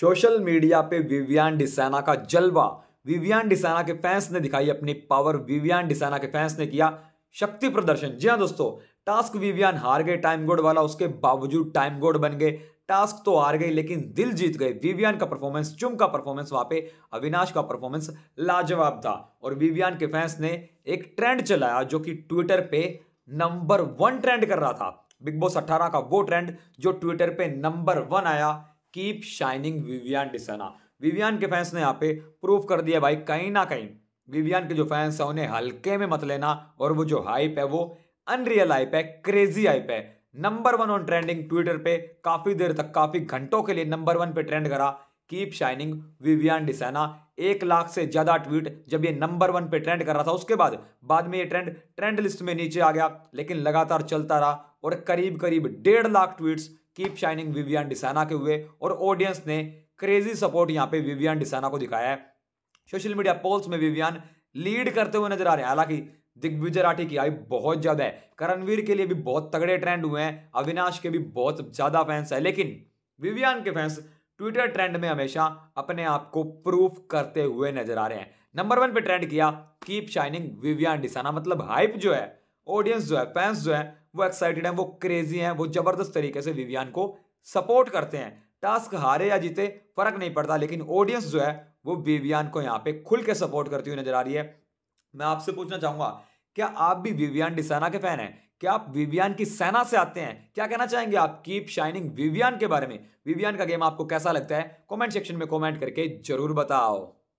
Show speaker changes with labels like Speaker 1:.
Speaker 1: social media पे विवियान डिसाना का जलवा विवियान डिसाना के फैंस ने दिखाई अपनी पावर विवियान डिसाना के फैंस ने किया शक्ति प्रदर्शन जी हाँ दोस्तों टास्क विवियान हार गए टाइम गोड वाला उसके बावजूद टाइम गोड बन गए टास्क तो हार गए लेकिन दिल जीत गए विवियान का परफॉर्मेंस चुम का परफॉर्मेंस वहां पे अविनाश का परफॉर्मेंस लाजवाब था और विवियान के फैंस ने एक ट्रेंड चलाया जो कि ट्विटर पे नंबर वन ट्रेंड कर रहा था बिग बॉस 18 का वो ट्रेंड जो ट्विटर पे नंबर वन आया कीप शाइनिंग विवियान डिसना विवियान के फैंस ने यहाँ पे प्रूफ कर दिया भाई कहीं ना कहीं विवियान के जो फैंस हैं उन्हें हल्के में मत लेना और वो जो हाइप है वो अनरियल हाइप है क्रेजी हाइप है number one on trending Twitter पे काफी देर तक काफी घंटों के लिए नंबर वन पे ट्रेंड करा कीप शाइनिंग विवियान डिसना एक लाख से ज्यादा ट्वीट जब ये नंबर वन पे ट्रेंड कर रहा था उसके बाद बाद में ये ट्रेंड ट्रेंड लिस्ट में नीचे आ गया लेकिन लगातार चलता रहा और करीब करीब डेढ़ lakh tweets keep shining Vivian Dsena के हुए और ऑडियंस ने क्रेजी सपोर्ट यहाँ पे विवियन डिसाना को दिखाया है सोशल मीडिया पोल्स में विवियन लीड करते हुए नजर आ रहे हैं हालांकि दिग्विजय राठी की आई बहुत ज्यादा है करणवीर के लिए भी बहुत तगड़े ट्रेंड हुए हैं अविनाश के भी बहुत ज्यादा फैंस है लेकिन विवियन के फैंस ट्विटर ट्रेंड में हमेशा अपने आप को प्रूफ करते हुए नजर आ रहे हैं नंबर वन पे ट्रेंड किया कीप शाइनिंग विवियन डिसाना मतलब हाइप जो है ऑडियंस जो है फैंस जो है वो एक्साइटेड हैं वो क्रेजी हैं वो जबरदस्त तरीके से विवियन को सपोर्ट करते हैं टास्क हारे या जीते फर्क नहीं पड़ता लेकिन ऑडियंस जो है वो विवियन को यहाँ पे खुल के सपोर्ट करती हुई नजर आ रही है मैं आपसे पूछना चाहूंगा क्या आप भी विवियन डिसना के फैन हैं क्या आप विवियन की सेना से आते हैं क्या कहना चाहेंगे आप कीप शाइनिंग विवियन के बारे में विवियान का गेम आपको कैसा लगता है कमेंट सेक्शन में कमेंट करके जरूर बताओ